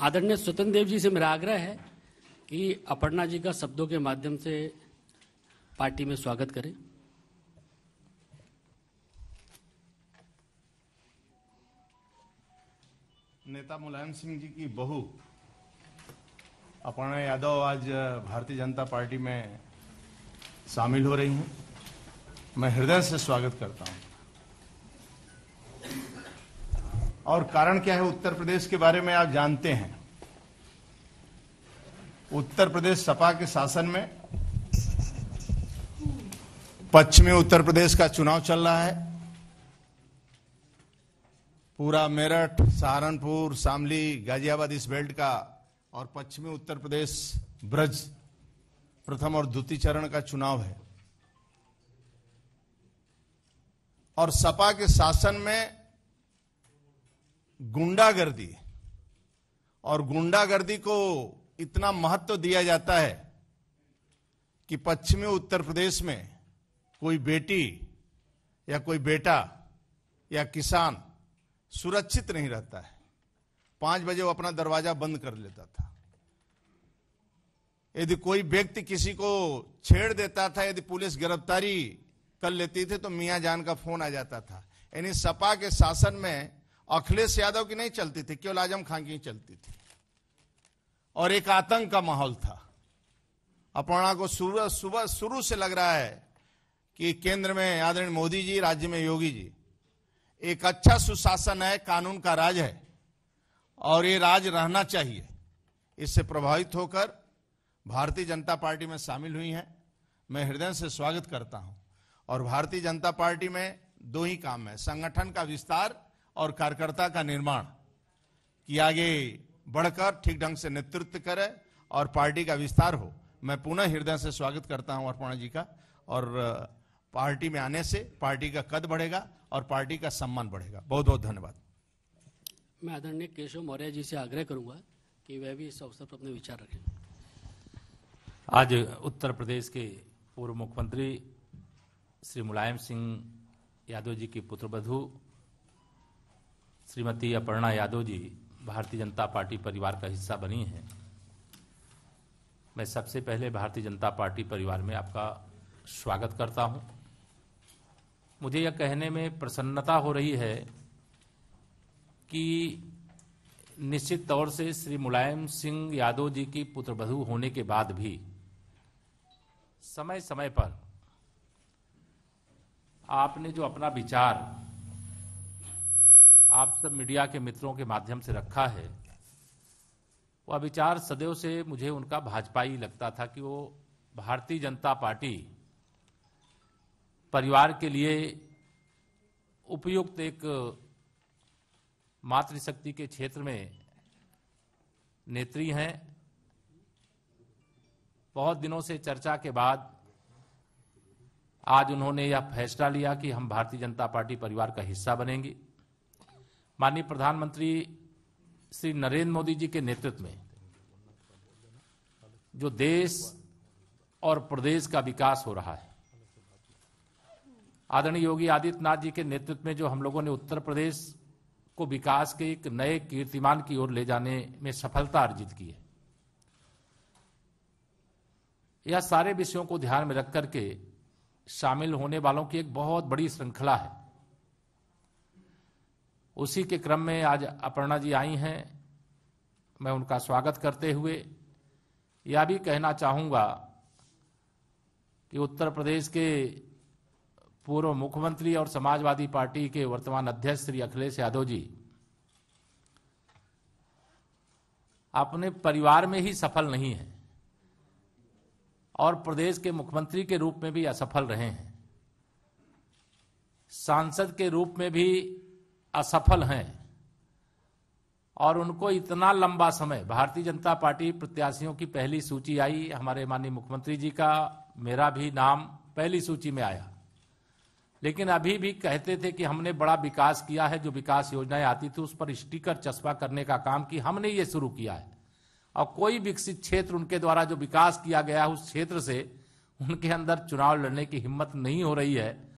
आदरणीय स्वतंत्र देव जी से मेरा आग्रह है कि अपर्णा जी का शब्दों के माध्यम से पार्टी में स्वागत करें नेता मुलायम सिंह जी की बहू अपर्णा यादव आज भारतीय जनता पार्टी में शामिल हो रही हैं मैं हृदय से स्वागत करता हूं और कारण क्या है उत्तर प्रदेश के बारे में आप जानते हैं उत्तर प्रदेश सपा के शासन में पश्चिमी उत्तर प्रदेश का चुनाव चल रहा है पूरा मेरठ सहारनपुर शामली गाजियाबाद इस बेल्ट का और पश्चिमी उत्तर प्रदेश ब्रज प्रथम और द्वितीय चरण का चुनाव है और सपा के शासन में गुंडागर्दी और गुंडागर्दी को इतना महत्व दिया जाता है कि पश्चिमी उत्तर प्रदेश में कोई बेटी या कोई बेटा या किसान सुरक्षित नहीं रहता है पांच बजे वो अपना दरवाजा बंद कर लेता था यदि कोई व्यक्ति किसी को छेड़ देता था यदि पुलिस गिरफ्तारी कर लेती थी तो मियां जान का फोन आ जाता था यानी सपा के शासन में अखिलेश यादव की नहीं चलती थी केवल आजम खान की चलती थी और एक आतंक का माहौल था अपना को सुबह सुबह शुरू से लग रहा है कि केंद्र में आदरणीय मोदी जी राज्य में योगी जी एक अच्छा सुशासन है कानून का राज है और ये राज रहना चाहिए इससे प्रभावित होकर भारतीय जनता पार्टी में शामिल हुई हैं मैं हृदय से स्वागत करता हूं और भारतीय जनता पार्टी में दो ही काम है संगठन का विस्तार और कार्यकर्ता का निर्माण कि आगे बढ़कर ठीक ढंग से नेतृत्व करे और पार्टी का विस्तार हो मैं पुनः हृदय से स्वागत करता हूं अर्पणा जी का और पार्टी में आने से पार्टी का कद बढ़ेगा और पार्टी का सम्मान बढ़ेगा बहुत बहुत धन्यवाद मैं आदरणीय केशव मौर्य जी से आग्रह करूंगा कि वह भी इस अवसर पर अपने विचार रखें आज उत्तर प्रदेश के पूर्व मुख्यमंत्री श्री मुलायम सिंह यादव जी की पुत्रवधु श्रीमती अपर्णा यादव जी भारतीय जनता पार्टी परिवार का हिस्सा बनी हैं मैं सबसे पहले भारतीय जनता पार्टी परिवार में आपका स्वागत करता हूं मुझे यह कहने में प्रसन्नता हो रही है कि निश्चित तौर से श्री मुलायम सिंह यादव जी की पुत्रवधु होने के बाद भी समय समय पर आपने जो अपना विचार आप सब मीडिया के मित्रों के माध्यम से रखा है वह विचार सदैव से मुझे उनका भाजपाई लगता था कि वो भारतीय जनता पार्टी परिवार के लिए उपयुक्त एक मातृशक्ति के क्षेत्र में नेत्री हैं बहुत दिनों से चर्चा के बाद आज उन्होंने यह फैसला लिया कि हम भारतीय जनता पार्टी परिवार का हिस्सा बनेंगे माननीय प्रधानमंत्री श्री नरेंद्र मोदी जी के नेतृत्व में जो देश और प्रदेश का विकास हो रहा है आदरणीय योगी आदित्यनाथ जी के नेतृत्व में जो हम लोगों ने उत्तर प्रदेश को विकास के एक नए कीर्तिमान की ओर ले जाने में सफलता अर्जित की है यह सारे विषयों को ध्यान में रखकर के शामिल होने वालों की एक बहुत बड़ी श्रृंखला है उसी के क्रम में आज अपर्णा जी आई हैं मैं उनका स्वागत करते हुए यह भी कहना चाहूंगा कि उत्तर प्रदेश के पूर्व मुख्यमंत्री और समाजवादी पार्टी के वर्तमान अध्यक्ष श्री अखिलेश यादव जी अपने परिवार में ही सफल नहीं है और प्रदेश के मुख्यमंत्री के रूप में भी असफल रहे हैं सांसद के रूप में भी असफल हैं और उनको इतना लंबा समय भारतीय जनता पार्टी प्रत्याशियों की पहली सूची आई हमारे माननीय मुख्यमंत्री जी का मेरा भी नाम पहली सूची में आया लेकिन अभी भी कहते थे कि हमने बड़ा विकास किया है जो विकास योजनाएं आती थी उस पर स्टिकर चस्पा करने का काम कि हमने ये शुरू किया है और कोई विकसित क्षेत्र उनके द्वारा जो विकास किया गया है उस क्षेत्र से उनके अंदर चुनाव लड़ने की हिम्मत नहीं हो रही है